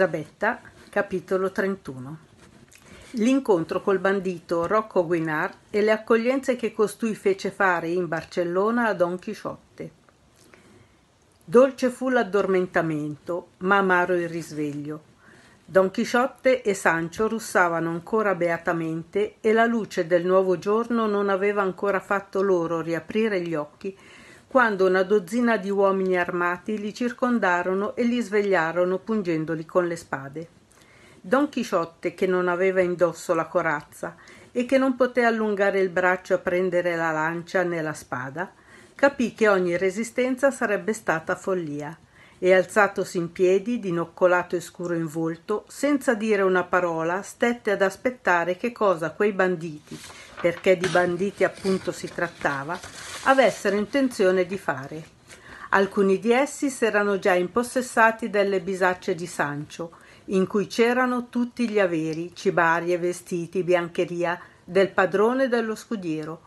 Elisabetta, capitolo 31 L'incontro col bandito Rocco Guinard e le accoglienze che costui fece fare in Barcellona a Don Chisciotte. Dolce fu l'addormentamento, ma amaro il risveglio. Don Chisciotte e Sancio russavano ancora beatamente e la luce del nuovo giorno non aveva ancora fatto loro riaprire gli occhi quando una dozzina di uomini armati li circondarono e li svegliarono pungendoli con le spade. Don Chisciotte, che non aveva indosso la corazza e che non poté allungare il braccio a prendere la lancia né la spada, capì che ogni resistenza sarebbe stata follia e alzatosi in piedi, dinoccolato e scuro in volto, senza dire una parola, stette ad aspettare che cosa quei banditi, perché di banditi appunto si trattava, avessero intenzione di fare. Alcuni di essi s'erano già impossessati delle bisacce di Sancio, in cui c'erano tutti gli averi, cibarie, vestiti, biancheria del padrone e dello scudiero,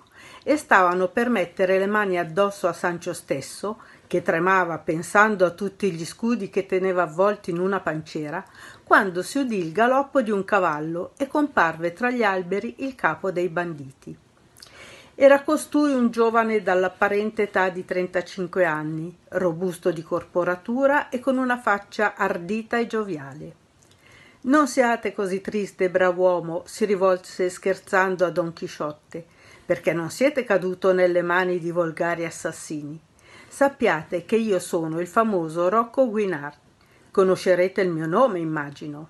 e stavano per mettere le mani addosso a Sancio stesso, che tremava pensando a tutti gli scudi che teneva avvolti in una panciera, quando si udì il galoppo di un cavallo e comparve tra gli alberi il capo dei banditi. Era costui un giovane dall'apparente età di 35 anni, robusto di corporatura e con una faccia ardita e gioviale. Non siate così triste, brav'uomo, si rivolse scherzando a Don Chisciotte, perché non siete caduto nelle mani di volgari assassini. Sappiate che io sono il famoso Rocco Guinard. Conoscerete il mio nome, immagino.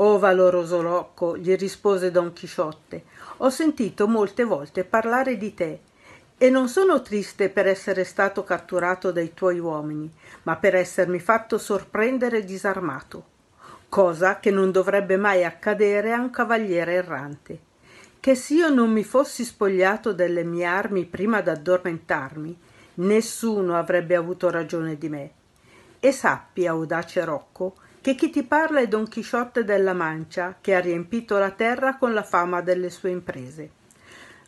Oh valoroso Rocco, gli rispose Don Chisciotte, ho sentito molte volte parlare di te e non sono triste per essere stato catturato dai tuoi uomini, ma per essermi fatto sorprendere disarmato, cosa che non dovrebbe mai accadere a un cavaliere errante. Che s'io non mi fossi spogliato delle mie armi prima d'addormentarmi, nessuno avrebbe avuto ragione di me. E sappi, audace Rocco, che chi ti parla è Don Chisciotte della Mancia, che ha riempito la terra con la fama delle sue imprese.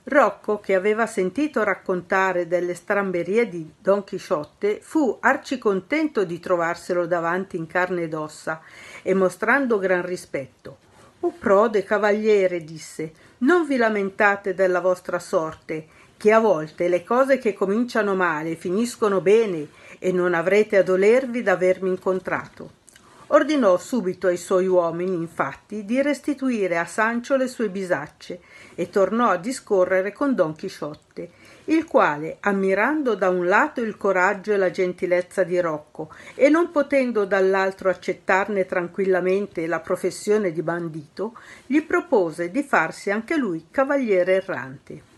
Rocco, che aveva sentito raccontare delle stramberie di Don Chisciotte, fu arcicontento di trovarselo davanti in carne ed ossa e mostrando gran rispetto. O prode cavaliere, disse, non vi lamentate della vostra sorte, che a volte le cose che cominciano male finiscono bene e non avrete a dolervi d'avermi incontrato. Ordinò subito ai suoi uomini, infatti, di restituire a Sancio le sue bisacce e tornò a discorrere con Don Chisciotte, il quale, ammirando da un lato il coraggio e la gentilezza di Rocco e non potendo dall'altro accettarne tranquillamente la professione di bandito, gli propose di farsi anche lui cavaliere errante.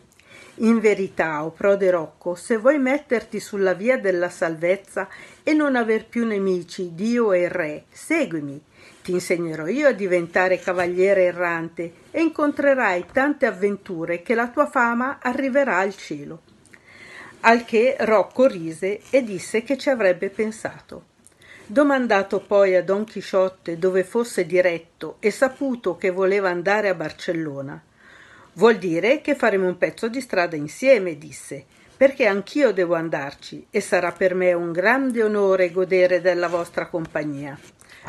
In verità, o oh prode Rocco, se vuoi metterti sulla via della salvezza e non aver più nemici, Dio e Re, seguimi. Ti insegnerò io a diventare cavaliere errante e incontrerai tante avventure che la tua fama arriverà al cielo. Al che Rocco rise e disse che ci avrebbe pensato. Domandato poi a Don Chisciotte dove fosse diretto e saputo che voleva andare a Barcellona, Vuol dire che faremo un pezzo di strada insieme, disse, perché anch'io devo andarci e sarà per me un grande onore godere della vostra compagnia.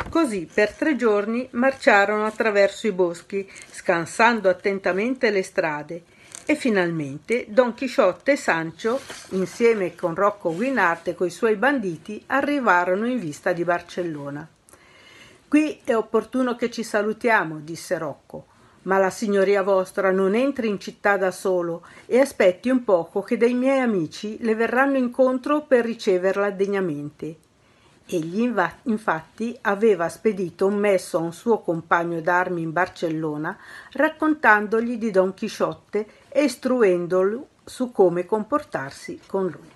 Così per tre giorni marciarono attraverso i boschi, scansando attentamente le strade, e finalmente Don Chisciotte e Sancio, insieme con Rocco Guinarte e coi suoi banditi, arrivarono in vista di Barcellona. Qui è opportuno che ci salutiamo, disse Rocco. Ma la signoria vostra non entri in città da solo e aspetti un poco che dei miei amici le verranno incontro per riceverla degnamente. Egli infatti aveva spedito un messo a un suo compagno d'armi in Barcellona raccontandogli di Don Chisciotte e istruendolo su come comportarsi con lui.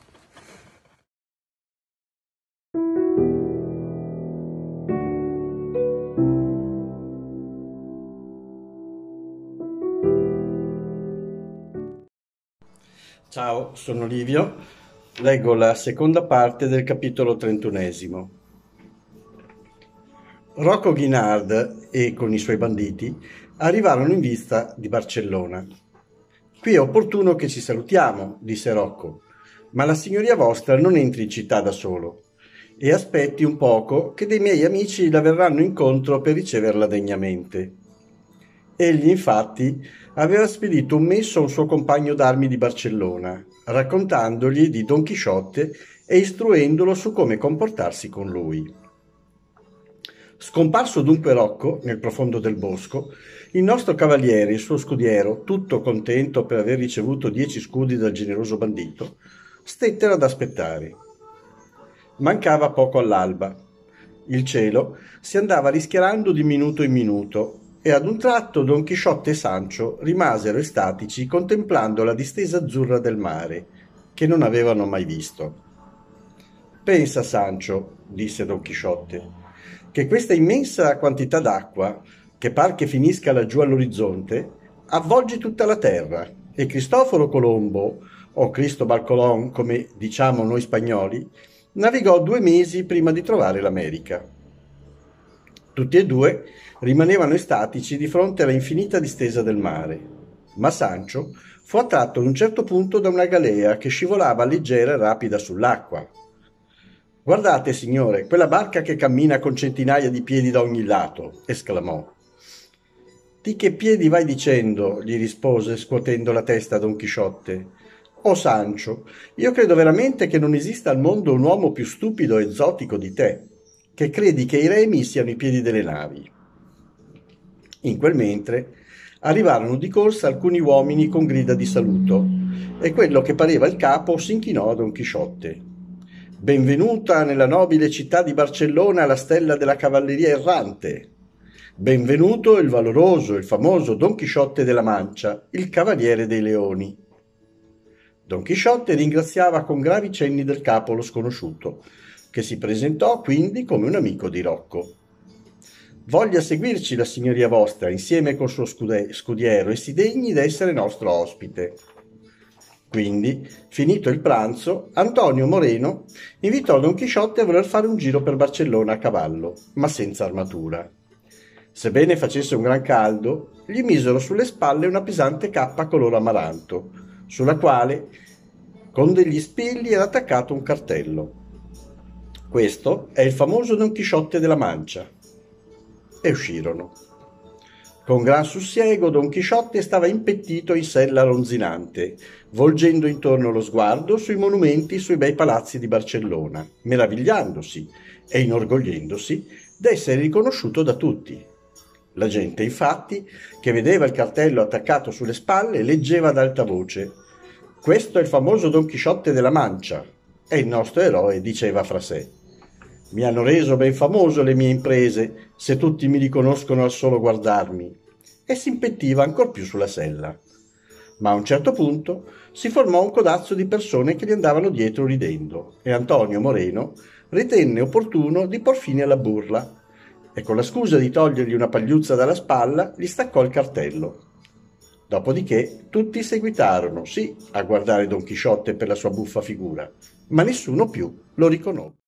Ciao, sono Livio, leggo la seconda parte del capitolo trentunesimo. Rocco Ghinard e con i suoi banditi arrivarono in vista di Barcellona. Qui è opportuno che ci salutiamo, disse Rocco, ma la signoria vostra non entri in città da solo e aspetti un poco che dei miei amici la verranno incontro per riceverla degnamente. Egli infatti aveva spedito un messo a un suo compagno d'armi di Barcellona, raccontandogli di Don Chisciotte e istruendolo su come comportarsi con lui. Scomparso dunque Rocco nel profondo del bosco, il nostro cavaliere, il suo scudiero, tutto contento per aver ricevuto dieci scudi dal generoso bandito, stettero ad aspettare. Mancava poco all'alba. Il cielo si andava rischiarando di minuto in minuto e ad un tratto Don Chisciotte e Sancho rimasero estatici contemplando la distesa azzurra del mare, che non avevano mai visto. Pensa, Sancho, disse Don Chisciotte, che questa immensa quantità d'acqua, che par che finisca laggiù all'orizzonte, avvolge tutta la terra e Cristoforo Colombo, o Cristobal Colón come diciamo noi spagnoli, navigò due mesi prima di trovare l'America. Tutti e due rimanevano estatici di fronte alla infinita distesa del mare. Ma Sancho fu attratto ad un certo punto da una galea che scivolava leggera e rapida sull'acqua. Guardate, signore, quella barca che cammina con centinaia di piedi da ogni lato, esclamò. Di che piedi vai dicendo? gli rispose scuotendo la testa Don Chisciotte. Oh Sancho, io credo veramente che non esista al mondo un uomo più stupido e zotico di te che credi che i remi siano i piedi delle navi. In quel mentre arrivarono di corsa alcuni uomini con grida di saluto e quello che pareva il capo si inchinò a Don Chisciotte. Benvenuta nella nobile città di Barcellona la stella della cavalleria errante. Benvenuto il valoroso e famoso Don Chisciotte della Mancia, il cavaliere dei leoni. Don Chisciotte ringraziava con gravi cenni del capo lo sconosciuto, che si presentò quindi come un amico di Rocco. Voglia seguirci la signoria vostra insieme col suo scudiero e si degni d'essere nostro ospite. Quindi, finito il pranzo, Antonio Moreno invitò Don Chisciotte a voler fare un giro per Barcellona a cavallo, ma senza armatura. Sebbene facesse un gran caldo, gli misero sulle spalle una pesante cappa color amaranto, sulla quale, con degli spilli, era attaccato un cartello. Questo è il famoso Don Chisciotte della Mancia. E uscirono. Con gran sussiego Don Chisciotte stava impettito in sella ronzinante, volgendo intorno lo sguardo sui monumenti sui bei palazzi di Barcellona, meravigliandosi e inorgogliendosi d'essere riconosciuto da tutti. La gente, infatti, che vedeva il cartello attaccato sulle spalle, leggeva ad alta voce «Questo è il famoso Don Chisciotte della Mancia, e il nostro eroe diceva fra sé mi hanno reso ben famoso le mie imprese, se tutti mi riconoscono al solo guardarmi. E si impettiva ancor più sulla sella. Ma a un certo punto si formò un codazzo di persone che gli andavano dietro ridendo e Antonio Moreno ritenne opportuno di por fine alla burla e con la scusa di togliergli una pagliuzza dalla spalla gli staccò il cartello. Dopodiché tutti seguitarono, sì, a guardare Don Chisciotte per la sua buffa figura, ma nessuno più lo riconobbe.